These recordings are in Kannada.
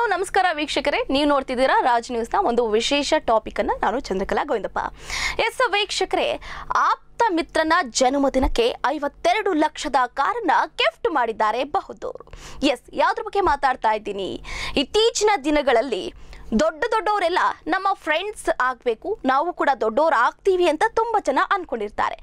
ಹಲೋ ನಮಸ್ಕಾರ ವೀಕ್ಷಕರೇ ನೀವು ನೋಡ್ತಿದ್ದೀರಾ ರಾಜ್ ನ್ಯೂಸ್ನ ಒಂದು ವಿಶೇಷ ಟಾಪಿಕನ್ನು ನಾನು ಚಂದ್ರಕಲಾ ಗೋವಿಂದಪ್ಪ ಎಸ್ ವೀಕ್ಷಕರೇ ಆಪ್ತ ಮಿತ್ರನ ಜನ್ಮದಿನಕ್ಕೆ ಐವತ್ತೆರಡು ಲಕ್ಷದ ಕಾರನ್ನ ಗಿಫ್ಟ್ ಮಾಡಿದ್ದಾರೆ ಬಹದ್ದೂರು ಎಸ್ ಯಾವುದ್ರ ಬಗ್ಗೆ ಮಾತಾಡ್ತಾ ಇದ್ದೀನಿ ಇತ್ತೀಚಿನ ದಿನಗಳಲ್ಲಿ ದೊಡ್ಡ ದೊಡ್ಡವರೆಲ್ಲ ನಮ್ಮ ಫ್ರೆಂಡ್ಸ್ ಆಗಬೇಕು ನಾವು ಕೂಡ ದೊಡ್ಡವ್ರು ಆಗ್ತೀವಿ ಅಂತ ತುಂಬ ಜನ ಅಂದ್ಕೊಂಡಿರ್ತಾರೆ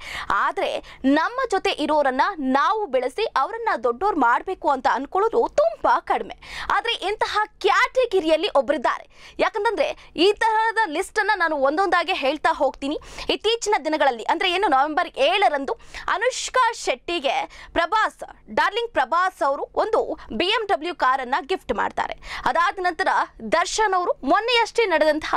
ಆದರೆ ನಮ್ಮ ಜೊತೆ ಇರೋರನ್ನು ನಾವು ಬೆಳೆಸಿ ಅವರನ್ನು ದೊಡ್ಡವ್ರು ಮಾಡಬೇಕು ಅಂತ ಅಂದ್ಕೊಳ್ಳೋದು ತುಂಬ ಕಡಿಮೆ ಆದರೆ ಇಂತಹ ಕ್ಯಾಟಗಿರಿಯಲ್ಲಿ ಒಬ್ಬರಿದ್ದಾರೆ ಯಾಕಂದ್ರೆ ಈ ತರಹದ ಲಿಸ್ಟ್ ನಾನು ಒಂದೊಂದಾಗಿ ಹೇಳ್ತಾ ಹೋಗ್ತೀನಿ ಇತ್ತೀಚಿನ ದಿನಗಳಲ್ಲಿ ಅಂದ್ರೆ ಏನು ನವೆಂಬರ್ ಏಳರಂದು ಅನುಷ್ಕಾ ಶೆಟ್ಟಿಗೆ ಪ್ರಭಾಸ್ ಡಾರ್ಲಿಂಗ್ ಪ್ರಭಾಸ್ ಅವರು ಒಂದು ಬಿ ಎಂ ಡಬ್ಲ್ಯೂ ಕಾರನ್ನು ಗಿಫ್ಟ್ ಮಾಡ್ತಾರೆ ಅದಾದ ನಂತರ ದರ್ಶನ್ ಅವರು ಮೊನ್ನೆಯಷ್ಟೇ ನಡೆದಂತಹ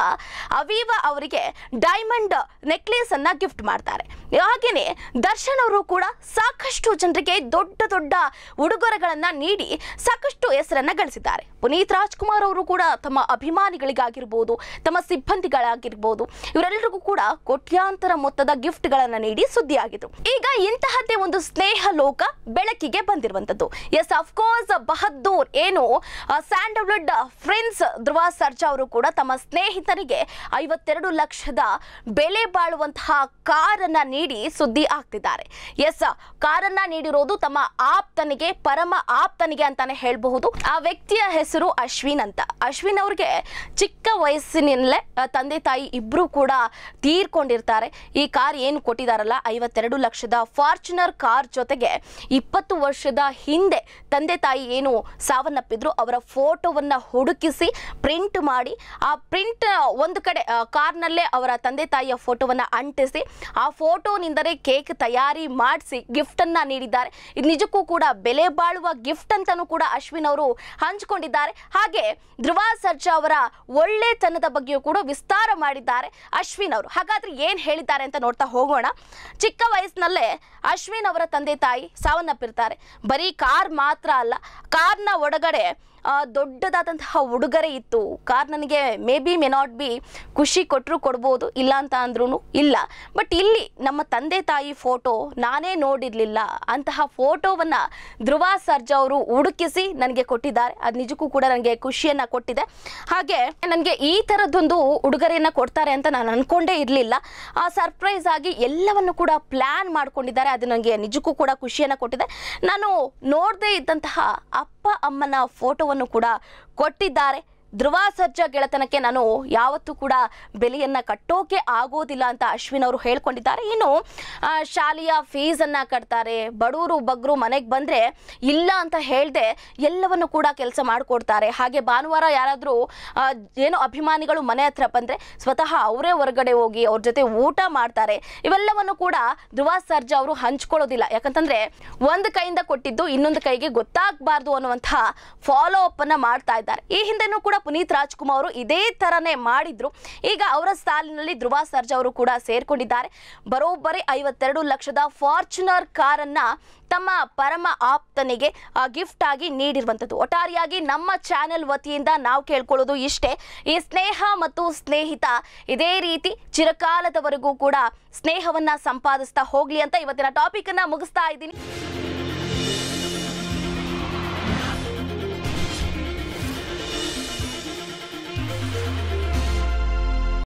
ಅವೀವ ಅವರಿಗೆ ಡೈಮಂಡ್ ನೆಕ್ಲೇಸ್ ಅನ್ನ ಗಿಫ್ಟ್ ಮಾಡ್ತಾರೆ ಹಾಗೆಯೇ ದರ್ಶನ್ ಅವರು ಕೂಡ ಸಾಕಷ್ಟು ಜನರಿಗೆ ದೊಡ್ಡ ದೊಡ್ಡ ಉಡುಗೊರೆಗಳನ್ನು ನೀಡಿ ಸಾಕಷ್ಟು ಸಾಕಷ್ಟು ಹೆಸರನ್ನ ಗಳಿಸಿದ್ದಾರೆ ಪುನೀತ್ ರಾಜ್ಕುಮಾರ್ ಅವರು ಕೂಡ ತಮ್ಮ ಅಭಿಮಾನಿಗಳಿಗಾಗಿರ್ಬೋದು ತಮ್ಮ ಸಿಬ್ಬಂದಿಗಳಾಗಿರ್ಬೋದು ಇವರೆಲ್ಲರಿಗೂ ಕೂಡ ಕೋಟ್ಯಾಂತರ ಮೊತ್ತದ ಗಿಫ್ಟ್ ಗಳನ್ನ ನೀಡಿ ಸುದ್ದಿಯಾಗಿದ್ರು ಈಗ ಇಂತಹದ್ದೇ ಒಂದು ಸ್ನೇಹ ಲೋಕ ಬೆಳಕಿಗೆ ಬಂದಿರುವಂತದ್ದು ಎಸ್ ಅಫ್ಕೋರ್ಸ್ ಬಹದ್ದೂರ್ ಏನು ಸ್ಯಾಂಡಲ್ವುಡ್ ಫ್ರೆಂಡ್ಸ್ ಧ್ರುವ ಸರ್ಜಾ ಅವರು ಕೂಡ ತಮ್ಮ ಸ್ನೇಹಿತರಿಗೆ ಐವತ್ತೆರಡು ಲಕ್ಷದ ಬೆಲೆ ಬಾಳುವಂತಹ ಕಾರನ್ನ ನೀಡಿ ಸುದ್ದಿ ಆಗ್ತಿದ್ದಾರೆ ಎಸ್ ಕಾರನ್ನ ನೀಡಿರೋದು ತಮ್ಮ ಆಪ್ತನಿಗೆ ಪರಮ ಆಪ್ತನಿಗೆ ಅಂತಾನೆ ಹೇಳ್ಬೋದು ಹೇಳಬಹುದು ಆ ವ್ಯಕ್ತಿಯ ಹೆಸರು ಅಶ್ವಿನ್ ಅಂತ ಅಶ್ವಿನ್ ಅವ್ರಿಗೆ ಚಿಕ್ಕ ವಯಸ್ಸಿನಲ್ಲೇ ತಂದೆ ತಾಯಿ ಇಬ್ರು ಕೂಡ ತೀರ್ಕೊಂಡಿರ್ತಾರೆ ಈ ಕಾರ್ ಏನು ಕೊಟ್ಟಿದಾರಲ್ಲ ಐವತ್ತೆರಡು ಲಕ್ಷದ ಫಾರ್ಚುನರ್ ಕಾರ್ ಜೊತೆಗೆ ಇಪ್ಪತ್ತು ವರ್ಷದ ಹಿಂದೆ ತಂದೆ ತಾಯಿ ಏನು ಸಾವನ್ನಪ್ಪಿದ್ರು ಅವರ ಫೋಟೋವನ್ನು ಹುಡುಕಿಸಿ ಪ್ರಿಂಟ್ ಮಾಡಿ ಆ ಪ್ರಿಂಟ್ ಒಂದು ಕಡೆ ಕಾರ್ನಲ್ಲೇ ಅವರ ತಂದೆ ತಾಯಿಯ ಫೋಟೋವನ್ನು ಅಂಟಿಸಿ ಆ ಫೋಟೋನಿಂದಲೇ ಕೇಕ್ ತಯಾರಿ ಮಾಡಿಸಿ ಗಿಫ್ಟನ್ನು ನೀಡಿದ್ದಾರೆ ಇದು ನಿಜಕ್ಕೂ ಕೂಡ ಬೆಲೆ ಬಾಳುವ ಗಿಫ್ಟ್ ಅಂತಲೂ ಕೂಡ ಅಶ್ವಿನ್ ಅಶ್ವಿನ್ ಅವರು ಹಂಚಿಕೊಂಡಿದ್ದಾರೆ ಹಾಗೆ ಧ್ರುವ ಸರ್ಜಾ ಅವರ ಒಳ್ಳೆತನದ ಬಗ್ಗೆಯೂ ಕೂಡ ವಿಸ್ತಾರ ಮಾಡಿದ್ದಾರೆ ಅಶ್ವಿನ್ ಅವರು ಹಾಗಾದ್ರೆ ಏನು ಹೇಳಿದ್ದಾರೆ ಅಂತ ನೋಡ್ತಾ ಹೋಗೋಣ ಚಿಕ್ಕ ವಯಸ್ಸಿನಲ್ಲೇ ಅಶ್ವಿನ್ ಅವರ ತಂದೆ ತಾಯಿ ಸಾವನ್ನಪ್ಪಿರ್ತಾರೆ ಬರೀ ಕಾರ್ ಮಾತ್ರ ಅಲ್ಲ ಕಾರ್ನ ಒಳಗಡೆ ದೊಡ್ಡದಾದಂತಹ ಉಡುಗೊರೆ ಇತ್ತು ಕಾರ್ ನನಗೆ maybe may not be ಖುಷಿ ಕೊಟ್ಟರು ಕೊಡ್ಬೋದು ಇಲ್ಲ ಅಂತ ಅಂದ್ರೂ ಇಲ್ಲ ಬಟ್ ಇಲ್ಲಿ ನಮ್ಮ ತಂದೆ ತಾಯಿ ಫೋಟೋ ನಾನೇ ನೋಡಿರಲಿಲ್ಲ ಅಂತಹ ಫೋಟೋವನ್ನು ಧ್ರುವ ಸರ್ಜಾ ಅವರು ಹುಡುಕಿಸಿ ನನಗೆ ಕೊಟ್ಟಿದ್ದಾರೆ ಅದು ನಿಜಕ್ಕೂ ಕೂಡ ನನಗೆ ಖುಷಿಯನ್ನು ಕೊಟ್ಟಿದೆ ಹಾಗೆ ನನಗೆ ಈ ಥರದ್ದೊಂದು ಉಡುಗೊರೆಯನ್ನು ಕೊಡ್ತಾರೆ ಅಂತ ನಾನು ಅಂದ್ಕೊಂಡೇ ಇರಲಿಲ್ಲ ಆ ಸರ್ಪ್ರೈಸ್ ಆಗಿ ಎಲ್ಲವನ್ನು ಕೂಡ ಪ್ಲ್ಯಾನ್ ಮಾಡ್ಕೊಂಡಿದ್ದಾರೆ ಅದು ನನಗೆ ನಿಜಕ್ಕೂ ಕೂಡ ಖುಷಿಯನ್ನು ಕೊಟ್ಟಿದೆ ನಾನು ನೋಡದೇ ಇದ್ದಂತಹ ಅಪ್ಪ ಅಮ್ಮನ ಫೋಟೋವನ್ನು ಕೂಡ ಕೊಟ್ಟಿದ್ದಾರೆ ಧ್ರುವ ಸರ್ಜಾ ಗೆಳೆತನಕ್ಕೆ ನಾನು ಯಾವತ್ತೂ ಕೂಡ ಬೆಲೆಯನ್ನು ಕಟ್ಟೋಕೆ ಆಗೋದಿಲ್ಲ ಅಂತ ಅಶ್ವಿನ್ ಅವರು ಹೇಳ್ಕೊಂಡಿದ್ದಾರೆ ಇನ್ನು ಶಾಲೆಯ ಫೀಸನ್ನು ಕಟ್ತಾರೆ ಬಡವರು ಬಗ್ರು ಮನೆಗೆ ಬಂದರೆ ಇಲ್ಲ ಅಂತ ಹೇಳ್ದೆ ಎಲ್ಲವನ್ನು ಕೂಡ ಕೆಲಸ ಮಾಡಿಕೊಡ್ತಾರೆ ಹಾಗೆ ಭಾನುವಾರ ಯಾರಾದರೂ ಏನು ಅಭಿಮಾನಿಗಳು ಮನೆ ಹತ್ರ ಬಂದರೆ ಸ್ವತಃ ಅವರೇ ಹೊರಗಡೆ ಹೋಗಿ ಅವ್ರ ಜೊತೆ ಊಟ ಮಾಡ್ತಾರೆ ಇವೆಲ್ಲವನ್ನು ಕೂಡ ಧ್ರುವ ಸರ್ಜಾ ಅವರು ಹಂಚ್ಕೊಳ್ಳೋದಿಲ್ಲ ಯಾಕಂತಂದರೆ ಒಂದು ಕೈಯಿಂದ ಕೊಟ್ಟಿದ್ದು ಇನ್ನೊಂದು ಕೈಗೆ ಗೊತ್ತಾಗಬಾರ್ದು ಅನ್ನುವಂತಹ ಫಾಲೋ ಅಪ್ ಅನ್ನ ಮಾಡ್ತಾ ಇದ್ದಾರೆ ಈ ಹಿಂದೆನೂ ಕೂಡ ಪುನೀತ್ ರಾಜ್ಕುಮಾರ್ ಅವರು ಇದೇ ತರನೇ ಮಾಡಿದ್ರು ಈಗ ಅವರ ಸಾಲಿನಲ್ಲಿ ಧ್ರುವ ಸರ್ಜಾ ಅವರು ಕೂಡ ಸೇರ್ಕೊಂಡಿದ್ದಾರೆ ಬರೋಬ್ಬರಿ ಐವತ್ತೆರಡು ಲಕ್ಷದ ಫಾರ್ಚುನರ್ ಕಾರನ್ನ ತಮ್ಮ ಪರಮ ಆಪ್ತನಿಗೆ ಗಿಫ್ಟ್ ಆಗಿ ನೀಡಿರುವಂಥದ್ದು ಒಟ್ಟಾರೆಯಾಗಿ ನಮ್ಮ ಚಾನೆಲ್ ವತಿಯಿಂದ ನಾವು ಕೇಳ್ಕೊಳ್ಳೋದು ಇಷ್ಟೇ ಈ ಸ್ನೇಹ ಮತ್ತು ಸ್ನೇಹಿತ ಇದೇ ರೀತಿ ಚಿರಕಾಲದವರೆಗೂ ಕೂಡ ಸ್ನೇಹವನ್ನ ಸಂಪಾದಿಸ್ತಾ ಹೋಗ್ಲಿ ಅಂತ ಇವತ್ತಿನ ಟಾಪಿಕ್ ಅನ್ನ ಮುಗಿಸ್ತಾ ಇದ್ದೀನಿ